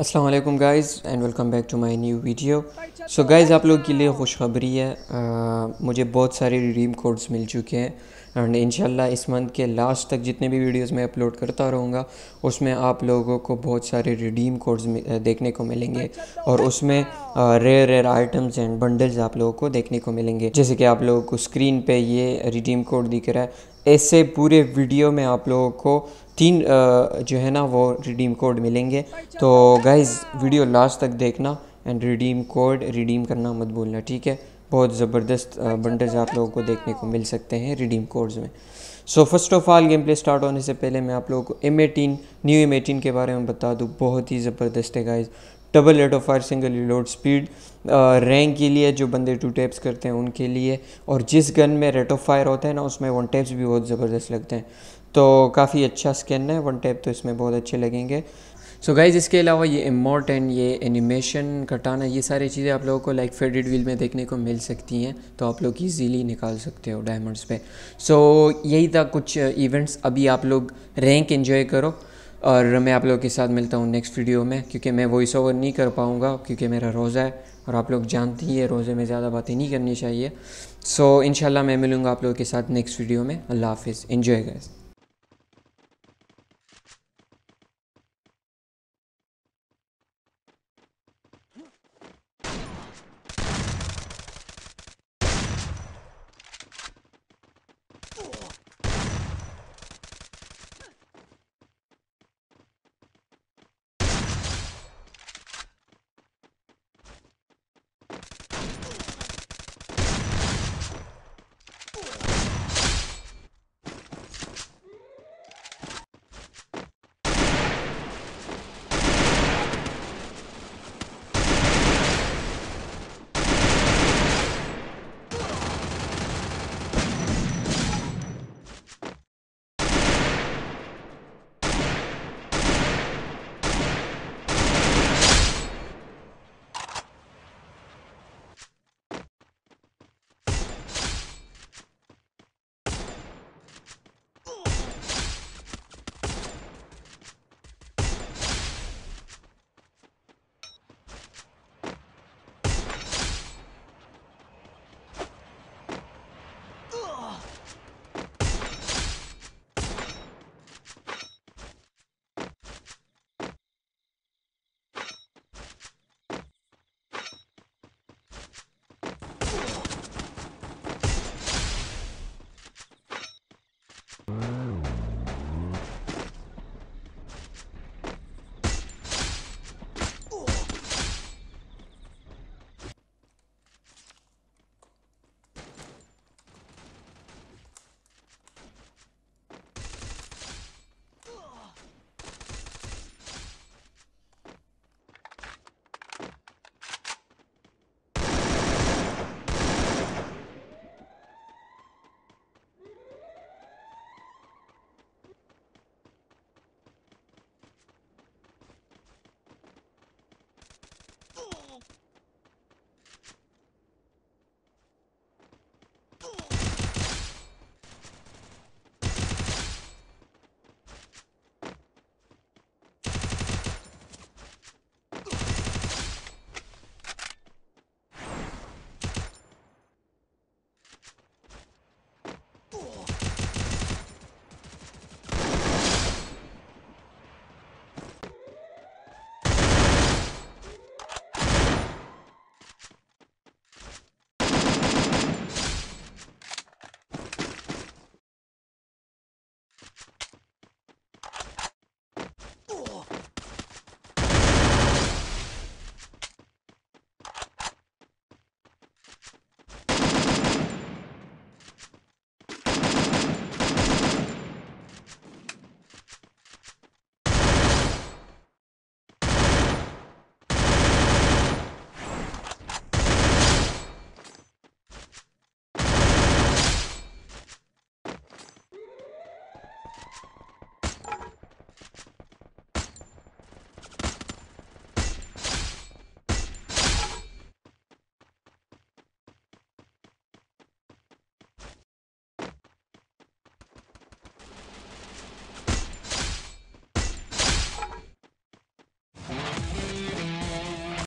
अस्सलाम वालेकुम guys and welcome back to my new video so guys आप लोग के लिए खुशखबरी है आ, मुझे बहुत सारे रिडीम कोड्स मिल चुके हैं एंड इंशाल्लाह इस मंथ के लास्ट तक जितने भी वीडियोस मैं अपलोड करता रहूँगा उसमें आप लोगों को बहुत सारे रिडीम कोड्स देखने को मिलेंगे और उसमें rare rare items and bundles आप लोगों को देखने को मिलेंगे जैसे कि आप लोगों को स्क्रीन पर ये रिडीम कोड दिख रहा है ऐसे पूरे वीडियो में आप लोगों को तीन जो है ना वो रिडीम कोड मिलेंगे तो गाइज़ वीडियो लास्ट तक देखना एंड रिडीम कोड रिडीम करना मत भूलना ठीक है बहुत ज़बरदस्त बंडल्स आप लोगों को देखने को मिल सकते हैं रिडीम कोड्स में so first of all game play start होने से पहले मैं आप लोगों को M eighteen new M eighteen के बारे में बता दूँ बहुत ही ज़बरदस्त है guys double rate of fire single reload speed rank के लिए जो बंदे टू टैप्स करते हैं उनके लिए और जिस गन में रेट ऑफ फायर होता है ना उसमें वन टैप्स भी बहुत ज़बरदस्त लगते हैं तो काफ़ी अच्छा स्किन है वन टैप तो इसमें बहुत अच्छे लगेंगे सो so गाइज इसके अलावा ये इमोर्टेंट ये एनिमेशन कटाना ये सारी चीज़ें आप लोगों को लाइक फेडेड व्हील में देखने को मिल सकती हैं तो आप लोग ईजीली निकाल सकते हो डायमंड्स पे सो so, यही था कुछ इवेंट्स uh, अभी आप लोग रैंक इन्जॉय करो और मैं आप लोगों के साथ मिलता हूँ नेक्स्ट वीडियो में क्योंकि मैं वॉइस ओवर नहीं कर पाऊँगा क्योंकि मेरा रोज़ा है और आप लोग जानती है रोज़े में ज़्यादा बातें नहीं करनी चाहिए सो so, इन मैं मिलूँगा आप लोगों के साथ नेक्स्ट वीडियो में अल्लाह हाफिज़ इन्जॉय गाइज़